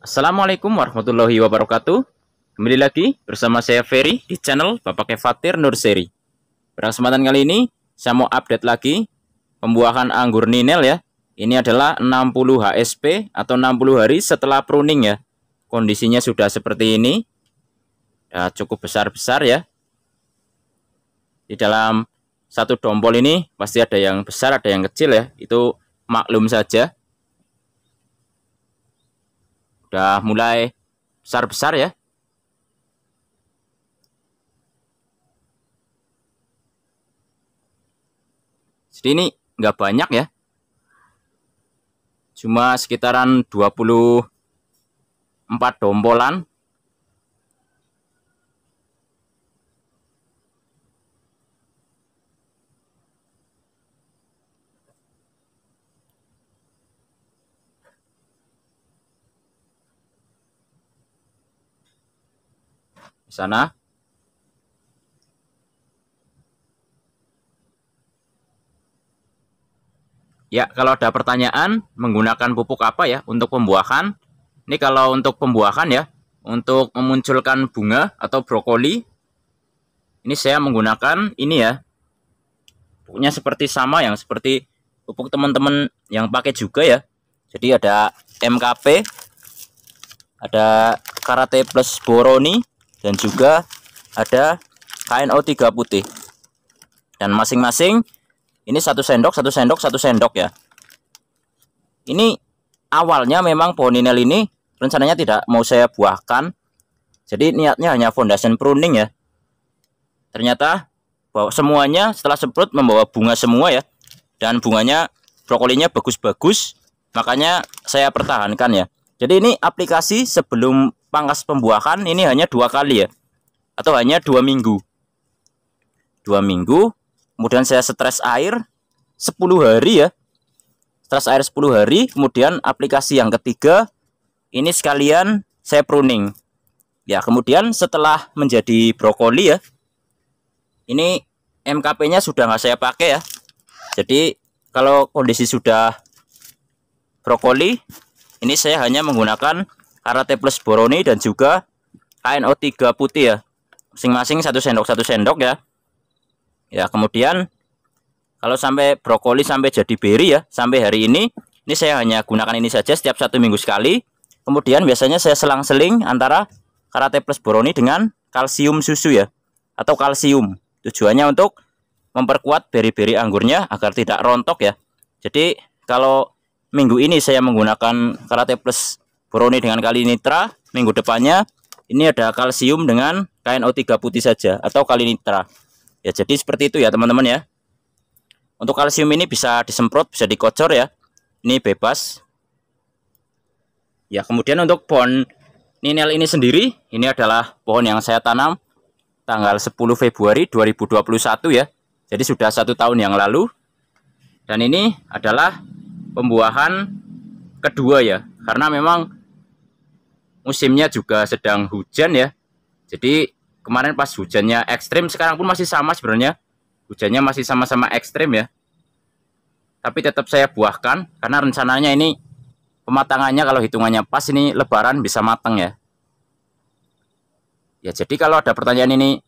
Assalamualaikum warahmatullahi wabarakatuh. Kembali lagi bersama saya Ferry di channel Bapak Kefatir Nurseri. Pada kesempatan kali ini saya mau update lagi pembuahan anggur ninel ya. Ini adalah 60 HSP atau 60 hari setelah pruning ya. Kondisinya sudah seperti ini. Ya, cukup besar-besar ya. Di dalam satu dompol ini pasti ada yang besar, ada yang kecil ya. Itu maklum saja. Udah mulai besar-besar ya. Jadi ini nggak banyak ya. Cuma sekitaran 24 dompolan di sana. Ya, kalau ada pertanyaan menggunakan pupuk apa ya untuk pembuahan? Ini kalau untuk pembuahan ya, untuk memunculkan bunga atau brokoli. Ini saya menggunakan ini ya. Pupuknya seperti sama yang seperti pupuk teman-teman yang pakai juga ya. Jadi ada MKP, ada Karate plus Boroni, dan juga ada KNO3 putih dan masing-masing ini satu sendok satu sendok satu sendok ya ini awalnya memang pohon boninel ini rencananya tidak mau saya buahkan jadi niatnya hanya foundation pruning ya ternyata bahwa semuanya setelah semprot membawa bunga semua ya dan bunganya brokolinya bagus-bagus makanya saya pertahankan ya jadi ini aplikasi sebelum pangkas pembuahan ini hanya dua kali ya atau hanya dua minggu dua minggu kemudian saya stres air 10 hari ya stres air 10 hari kemudian aplikasi yang ketiga ini sekalian saya pruning ya kemudian setelah menjadi brokoli ya ini MKP nya sudah nggak saya pakai ya jadi kalau kondisi sudah brokoli ini saya hanya menggunakan karate plus boroni dan juga KNO3 putih ya. Masing-masing satu sendok satu sendok ya. Ya, kemudian kalau sampai brokoli sampai jadi beri ya, sampai hari ini ini saya hanya gunakan ini saja setiap satu minggu sekali. Kemudian biasanya saya selang-seling antara karate plus boroni dengan kalsium susu ya atau kalsium. Tujuannya untuk memperkuat beri-beri anggurnya agar tidak rontok ya. Jadi kalau minggu ini saya menggunakan karate plus boroni dengan kali nitra minggu depannya ini ada kalsium dengan KNO3 putih saja atau kali nitra ya jadi seperti itu ya teman-teman ya untuk kalsium ini bisa disemprot bisa dikocor ya ini bebas ya kemudian untuk pohon ninel ini sendiri ini adalah pohon yang saya tanam tanggal 10 Februari 2021 ya jadi sudah satu tahun yang lalu dan ini adalah pembuahan kedua ya karena memang musimnya juga sedang hujan ya. Jadi kemarin pas hujannya ekstrim, sekarang pun masih sama sebenarnya. Hujannya masih sama-sama ekstrim ya. Tapi tetap saya buahkan karena rencananya ini pematangannya kalau hitungannya pas ini lebaran bisa matang ya. Ya jadi kalau ada pertanyaan ini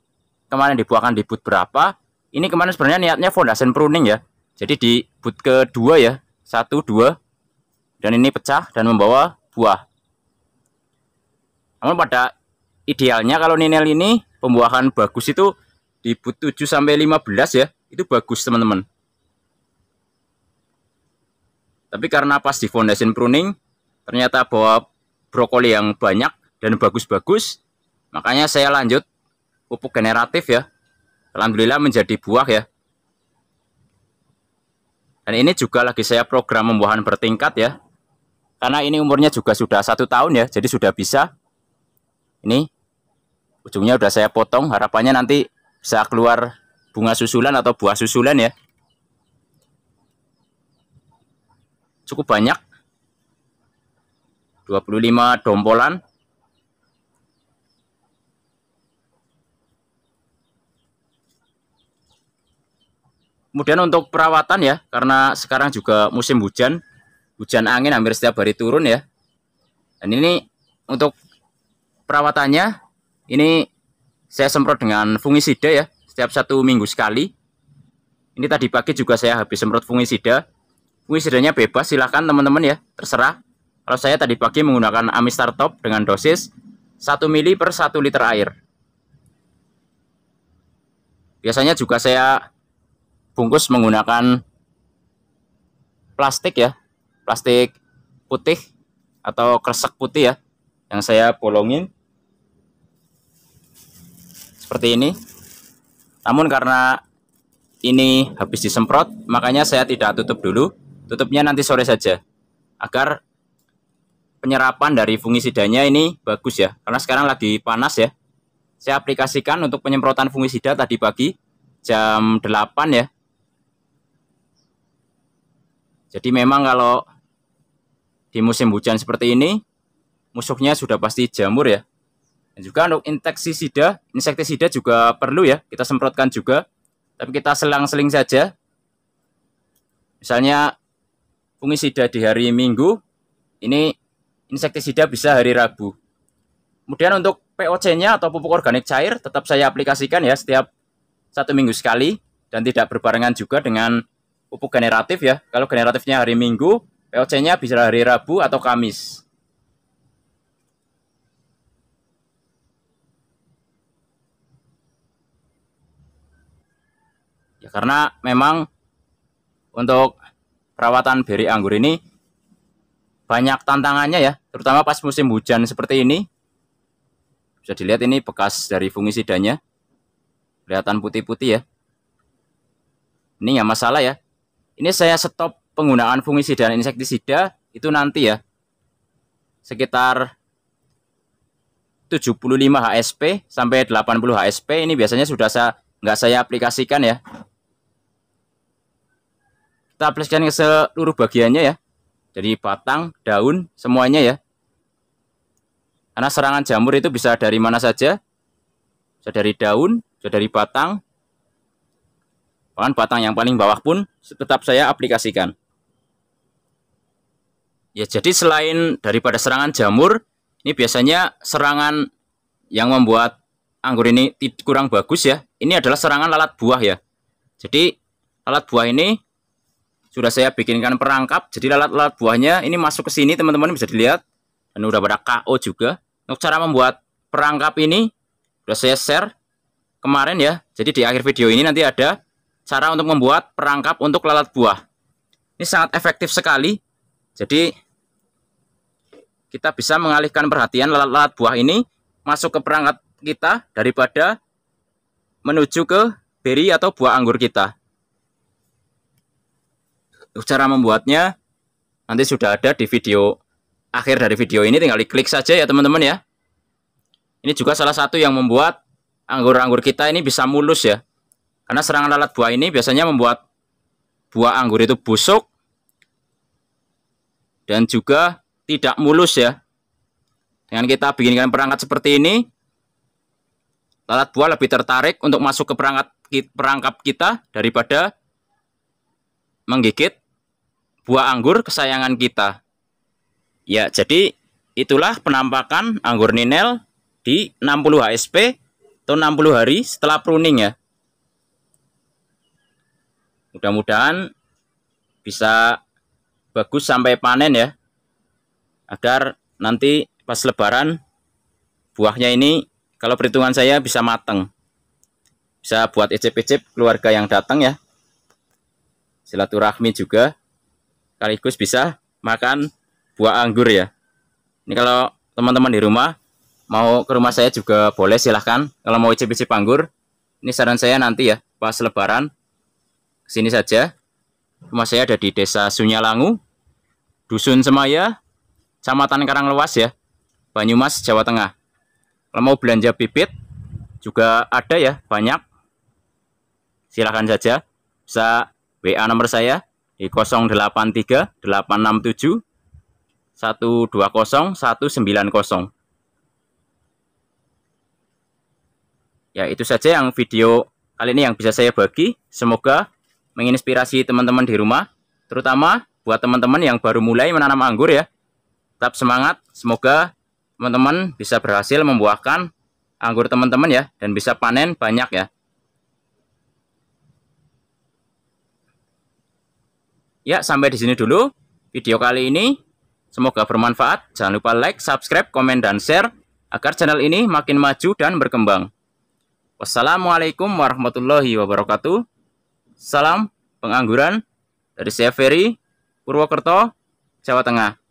kemarin dibuahkan di boot berapa, ini kemarin sebenarnya niatnya fondasen pruning ya. Jadi di boot kedua ya, satu dua dan ini pecah dan membawa buah namun pada idealnya kalau ninel ini pembuahan bagus itu di but 7 sampai 15 ya itu bagus teman-teman tapi karena pas di foundation pruning ternyata bawa brokoli yang banyak dan bagus-bagus makanya saya lanjut pupuk generatif ya Alhamdulillah menjadi buah ya dan ini juga lagi saya program pembuahan bertingkat ya karena ini umurnya juga sudah satu tahun ya jadi sudah bisa ini ujungnya udah saya potong harapannya nanti bisa keluar bunga susulan atau buah susulan ya cukup banyak 25 dompolan kemudian untuk perawatan ya karena sekarang juga musim hujan hujan angin hampir setiap hari turun ya dan ini untuk perawatannya ini saya semprot dengan fungisida ya setiap satu minggu sekali ini tadi pagi juga saya habis semprot fungisida fungisidanya bebas silahkan teman-teman ya terserah kalau saya tadi pagi menggunakan Amistar Top dengan dosis 1 mili per 1 liter air biasanya juga saya bungkus menggunakan plastik ya plastik putih atau kresek putih ya yang saya bolongin seperti ini namun karena ini habis disemprot makanya saya tidak tutup dulu tutupnya nanti sore saja agar penyerapan dari fungisidanya ini bagus ya karena sekarang lagi panas ya saya aplikasikan untuk penyemprotan fungisida tadi pagi jam 8 ya jadi memang kalau di musim hujan seperti ini musuhnya sudah pasti jamur ya. Dan juga untuk insektisida, insektisida juga perlu ya, kita semprotkan juga. Tapi kita selang-seling saja. Misalnya fungisida di hari Minggu, ini insektisida bisa hari Rabu. Kemudian untuk POC-nya atau pupuk organik cair tetap saya aplikasikan ya setiap satu minggu sekali dan tidak berbarengan juga dengan pupuk generatif ya. Kalau generatifnya hari Minggu, POC-nya bisa hari Rabu atau Kamis. karena memang untuk perawatan beri anggur ini banyak tantangannya ya terutama pas musim hujan seperti ini bisa dilihat ini bekas dari fungisidanya kelihatan putih-putih ya ini nggak masalah ya ini saya stop penggunaan fungisida dan insektisida itu nanti ya sekitar 75 HSP sampai 80 HSP ini biasanya sudah saya nggak saya aplikasikan ya kita aplikasikan ke seluruh bagiannya ya dari batang daun semuanya ya karena serangan jamur itu bisa dari mana saja bisa dari daun bisa dari batang bahkan batang yang paling bawah pun tetap saya aplikasikan ya jadi selain daripada serangan jamur ini biasanya serangan yang membuat anggur ini kurang bagus ya ini adalah serangan lalat buah ya jadi lalat buah ini sudah saya bikinkan perangkap jadi lalat-lalat buahnya ini masuk ke sini teman-teman bisa dilihat dan udah pada KO juga untuk cara membuat perangkap ini sudah saya share kemarin ya jadi di akhir video ini nanti ada cara untuk membuat perangkap untuk lalat buah ini sangat efektif sekali jadi kita bisa mengalihkan perhatian lalat-lalat buah ini masuk ke perangkat kita daripada menuju ke beri atau buah anggur kita cara membuatnya nanti sudah ada di video akhir dari video ini tinggal diklik saja ya teman-teman ya ini juga salah satu yang membuat anggur-anggur kita ini bisa mulus ya karena serangan lalat buah ini biasanya membuat buah anggur itu busuk dan juga tidak mulus ya dengan kita bikinkan perangkat seperti ini lalat buah lebih tertarik untuk masuk ke perangkat perangkap kita daripada menggigit buah anggur kesayangan kita. Ya, jadi itulah penampakan anggur ninel di 60 HSP atau 60 hari setelah pruning ya. Mudah-mudahan bisa bagus sampai panen ya. Agar nanti pas lebaran buahnya ini kalau perhitungan saya bisa matang. Bisa buat ecep-ecep keluarga yang datang ya. Silaturahmi juga sekaligus bisa makan buah anggur ya. Ini kalau teman-teman di rumah mau ke rumah saya juga boleh silahkan kalau mau icip-icip anggur. Ini saran saya nanti ya pas lebaran sini saja. Rumah saya ada di Desa Sunyalangu, Dusun Semaya, Kecamatan Karanglewas ya, Banyumas, Jawa Tengah. Kalau mau belanja bibit juga ada ya, banyak. Silahkan saja bisa WA nomor saya di 083 867 120 190. Ya, itu saja yang video kali ini yang bisa saya bagi. Semoga menginspirasi teman-teman di rumah, terutama buat teman-teman yang baru mulai menanam anggur ya. Tetap semangat, semoga teman-teman bisa berhasil membuahkan anggur teman-teman ya dan bisa panen banyak ya. Ya, sampai di sini dulu video kali ini. Semoga bermanfaat. Jangan lupa like, subscribe, komen, dan share agar channel ini makin maju dan berkembang. Wassalamualaikum warahmatullahi wabarakatuh. Salam pengangguran dari saya Ferry, Purwokerto, Jawa Tengah.